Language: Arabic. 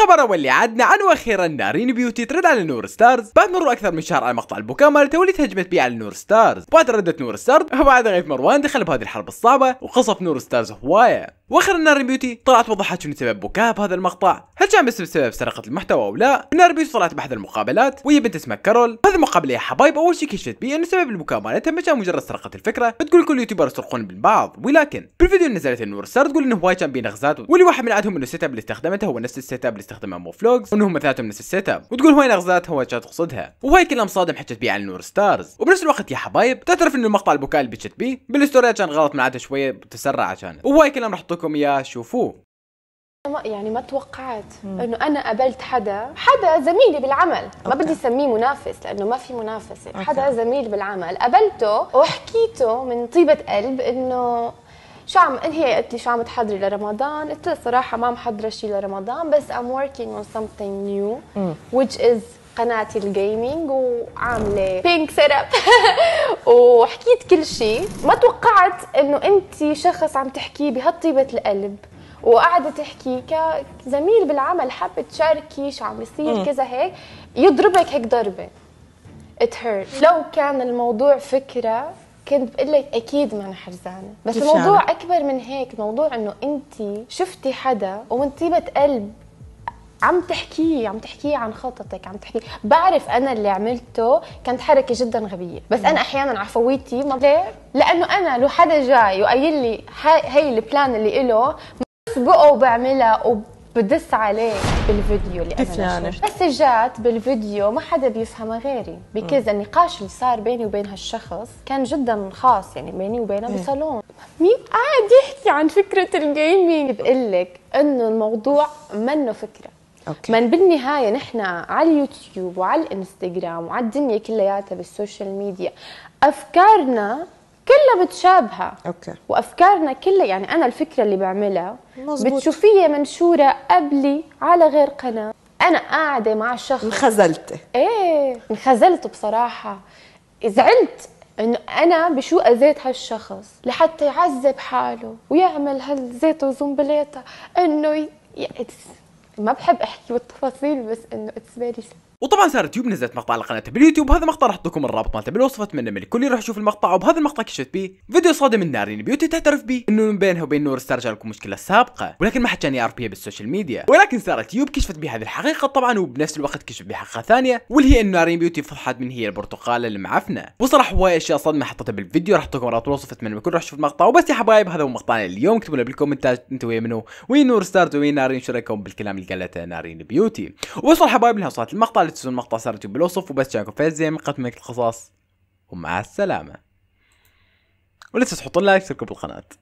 الخبر اللي عدنا عن واخيرا نارين بيوتي ترد على نور ستارز بعد مرور اكثر من شهر على مقطع مالته لتوليد هجمه بي على نور ستارز بعد ردت نور ستارز وبعد غيث مروان دخل بهذه الحرب الصعبه وقصف نور ستارز هوايه واخر نار بيوتي طلعت وضحت شنو سبب بكاء بهذا المقطع هل كان بس بسبب سرقه المحتوى او لا نار بيوتي طلعت باحد المقابلات وهي بنت اسمها كارول هذه المقابله يا حبايب اول شيء كشفت بي ان سبب البكاء مالتها ما كان مجرد سرقه الفكره بتقول كل اليوتيوبر يسرقون من بعض ولكن بالفيديو اللي نزلت النور صار تقول انه هواي كان بين غزات واللي واحد من عندهم انه السيت اب اللي استخدمته هو نفس السيت اب اللي استخدمه مو فلوجز وانهم ثلاثهم نفس السيت اب وتقول هواي نغزات هو كانت تقصدها وهاي كلام صادم حكت بي على نور ستارز وبنفس الوقت يا حبايب تعترف انه المقطع البكاء اللي بكت بي بالستوري كان غلط من عاده شويه تسرع كانت وهاي كلام راح نعطيكم اياه شوفوه يعني ما توقعت انه انا قابلت حدا حدا زميلي بالعمل أوكي. ما بدي اسميه منافس لانه ما في منافسه أوكي. حدا زميل بالعمل قابلته وحكيته من طيبه قلب انه شو عم هي قالت لي شو عم تحضري لرمضان؟ قلت لها صراحة ما محضرة شيء لرمضان بس I'm working on something new which is قناتي الجيمنج وعامله بينك سيت اب وحكيت كل شيء ما توقعت انه انت شخص عم تحكي بهالطيبه القلب وقاعده تحكي كزميل بالعمل حابه تشاركي شو عم بيصير كذا هيك يضربك هيك ضربه ات لو كان الموضوع فكره كنت بقول لك اكيد ما انا حرزانه بس الموضوع اكبر من هيك موضوع انه انت شفتي حدا ومن طيبه قلب عم تحكي عم تحكي عن خططك عم تحكي بعرف انا اللي عملته كانت حركه جدا غبيه بس انا احيانا عفويتي ما ليه لانه انا لو حدا جاي وقايل لي هي البلان اللي له بسبقه وبعملها وبدس عليه بالفيديو اللي انا يعني؟ بس جات بالفيديو ما حدا بيفهمها غيري بكذا النقاش اللي صار بيني وبين هالشخص كان جدا خاص يعني بيني وبينه إيه. بصالون مين قاعد يحكي عن فكره الجيمنج بقول لك انه الموضوع منه فكره أوكي. من بالنهايه نحن على اليوتيوب وعلى الانستغرام وعلى الدنيا كلياتها بالسوشيال ميديا افكارنا كلها متشابهه اوكي وافكارنا كلها يعني انا الفكره اللي بعملها مزبوط. بتشوفيها منشوره قبلي على غير قناه انا قاعده مع شخص انخزلت ايه انخزلت بصراحه زعلت انه انا بشو اذيت هالشخص لحتى يعذب حاله ويعمل هالزيت وزنبليته انه ي... ما بحب احكي بالتفاصيل بس انه اتس فيري وطبعا ساره يوب نزلت مقطع على قناتها باليوتيوب هذا المقطع راح لكم الرابط مالته بالوصف اتمنى من الكل يروح يشوف المقطع وبهذا المقطع كشفت به فيديو صادم النارين بيوتي تعترف به انه من بينها وبين نور استرجع لكم مشكله سابقه ولكن ما حد كان يعرف بها بالسوشيال ميديا ولكن ساره يوب كشفت بهذه الحقيقه طبعا وبنفس الوقت كشفت بحقيقه ثانيه واللي هي انه نارين بيوتي فضحت من هي البرتقاله المعفنه وصراحه هواي اشياء صدمه حطيتها بالفيديو راح لكم رابط الوصف اتمنى من الكل يروح يشوف المقطع وبس يا حبايب هذا هو مقطعنا اليوم اكتبوا لنا بالكومنتات انتوا وين منو وين نور ستار وين نارين شو رايكم بالكلام اللي قالته نارين بيوتي وصل حبايب لها وصلت المقطع تنسوا المقطع صار يوتيوب بالوصف وبس تشاكو فاز زي ما قدمت القصص ومع السلامة ولا تنسوا تحطون لايك وتشتركوا بالقناة